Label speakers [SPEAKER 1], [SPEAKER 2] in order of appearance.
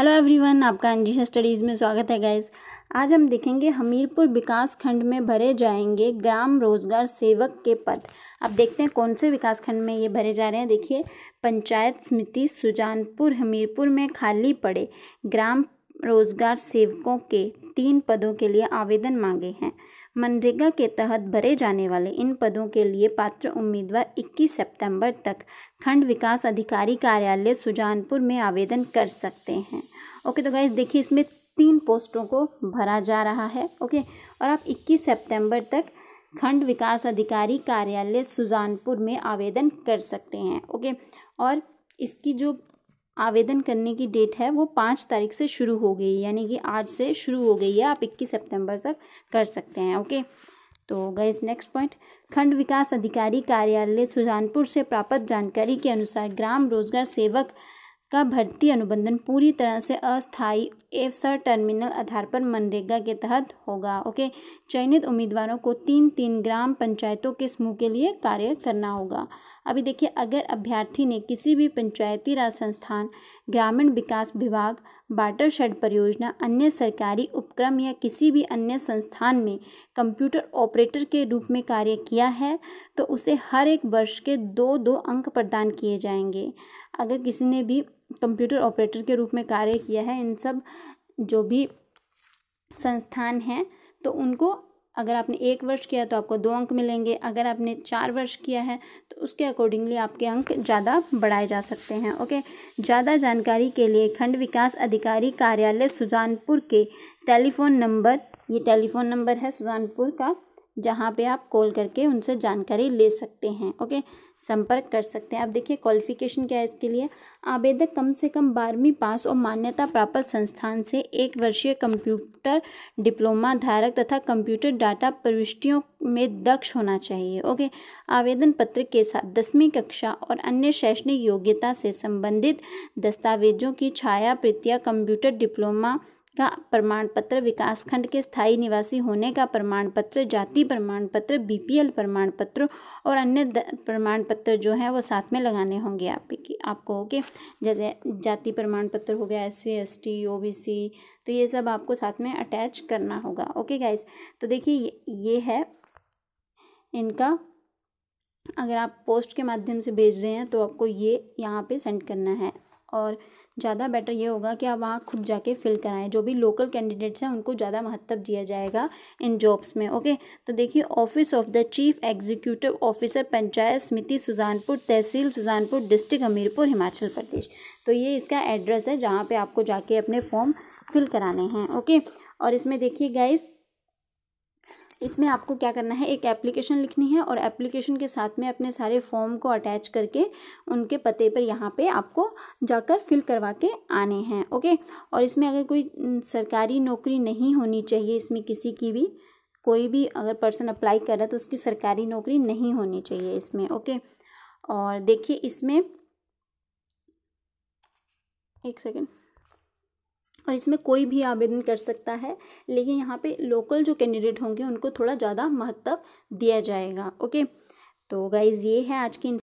[SPEAKER 1] hello everyone आपका N studies में स्वागत है गाइस आज हम देखेंगे हमीरपुर विकास खंड में भरे जाएंगे ग्राम रोजगार सेवक के पद अब देखते हैं कौन से विकास खंड में ये भरे जा रहे हैं देखिए पंचायत समिति सुजानपुर हमीरपुर में खाली पड़े ग्राम रोजगार सेवकों के तीन पदों के लिए आवेदन मांगे हैं मनरेगा के तहत भरे जाने वाले इन पदों के लिए पात्र उम्मीदवार 21 सितंबर तक खंड विकास अधिकारी कार्यालय सुजानपुर में आवेदन कर सकते हैं ओके तो गाइज देखिए इसमें तीन पोस्टों को भरा जा रहा है ओके और आप 21 सितंबर तक खंड विकास अधिकारी कार्यालय सुजानपुर में आवेदन कर सकते हैं ओके और इसकी जो आवेदन करने की डेट है वो पाँच तारीख से शुरू हो गई यानी कि आज से शुरू हो गई है आप इक्कीस सितंबर तक कर सकते हैं ओके तो गए नेक्स्ट पॉइंट खंड विकास अधिकारी कार्यालय सुजानपुर से प्राप्त जानकारी के अनुसार ग्राम रोजगार सेवक का भर्ती अनुबंधन पूरी तरह से अस्थायी एवं सर टर्मिनल आधार पर मनरेगा के तहत होगा ओके चयनित उम्मीदवारों को तीन तीन ग्राम पंचायतों के समूह के लिए कार्य करना होगा अभी देखिए अगर अभ्यर्थी ने किसी भी पंचायती राज संस्थान ग्रामीण विकास विभाग वाटर शेड परियोजना अन्य सरकारी उपक्रम या किसी भी अन्य संस्थान में कंप्यूटर ऑपरेटर के रूप में कार्य किया है तो उसे हर एक वर्ष के दो दो अंक प्रदान किए जाएंगे अगर किसी ने भी कंप्यूटर ऑपरेटर के रूप में कार्य किया है इन सब जो भी संस्थान हैं तो उनको अगर आपने एक वर्ष किया तो आपको दो अंक मिलेंगे अगर आपने चार वर्ष किया है तो उसके अकॉर्डिंगली आपके अंक ज़्यादा बढ़ाए जा सकते हैं ओके ज़्यादा जानकारी के लिए खंड विकास अधिकारी कार्यालय सुजानपुर के टेलीफ़ोन नंबर ये टेलीफ़ोन नंबर है सुजानपुर का जहाँ पे आप कॉल करके उनसे जानकारी ले सकते हैं ओके संपर्क कर सकते हैं आप देखिए क्वालिफिकेशन क्या है इसके लिए आवेदक कम से कम बारहवीं पास और मान्यता प्राप्त संस्थान से एक वर्षीय कंप्यूटर डिप्लोमा धारक तथा कंप्यूटर डाटा प्रविष्टियों में दक्ष होना चाहिए ओके आवेदन पत्र के साथ दसवीं कक्षा और अन्य शैक्षणिक योग्यता से संबंधित दस्तावेजों की छाया प्रतिया कंप्यूटर डिप्लोमा का प्रमाण पत्र विकासखंड के स्थायी निवासी होने का प्रमाण पत्र जाति प्रमाण पत्र बीपीएल प्रमाण पत्र और अन्य प्रमाण पत्र जो है वो साथ में लगाने होंगे आपकी आपको ओके जैसे जाति प्रमाण पत्र हो गया S C S T O B C तो ये सब आपको साथ में अटैच करना होगा ओके गाइज तो देखिए ये है इनका अगर आप पोस्ट के माध्यम से भेज रहे हैं तो आपको ये यहाँ पे सेंड करना है और ज़्यादा बेटर ये होगा कि आप वहाँ खुद जाके फिल कराएं जो भी लोकल कैंडिडेट्स हैं उनको ज़्यादा महत्व दिया जाएगा इन जॉब्स में ओके तो देखिए office of the chief executive officer panchayat samiti Sujanpur tehsil Sujanpur district Hamirpur Himachal Pradesh तो ये इसका एड्रेस है जहाँ पर आपको जाके अपने फॉर्म फिल कराने हैं ओके और इसमें देखिए गाइज़ इसमें आपको क्या करना है एक एप्लीकेशन लिखनी है और एप्लीकेशन के साथ में अपने सारे फॉर्म को अटैच करके उनके पते पर यहाँ पे आपको जाकर फिल करवा के आने हैं ओके और इसमें अगर कोई सरकारी नौकरी नहीं होनी चाहिए इसमें किसी की भी कोई भी अगर पर्सन अप्लाई कर रहा है तो उसकी सरकारी नौकरी नहीं होनी चाहिए इसमें ओके और देखिए इसमें एक सेकेंड और इसमें कोई भी आवेदन कर सकता है लेकिन यहाँ पे लोकल जो कैंडिडेट होंगे उनको थोड़ा ज़्यादा महत्व दिया जाएगा ओके तो गाइज़ ये है आज की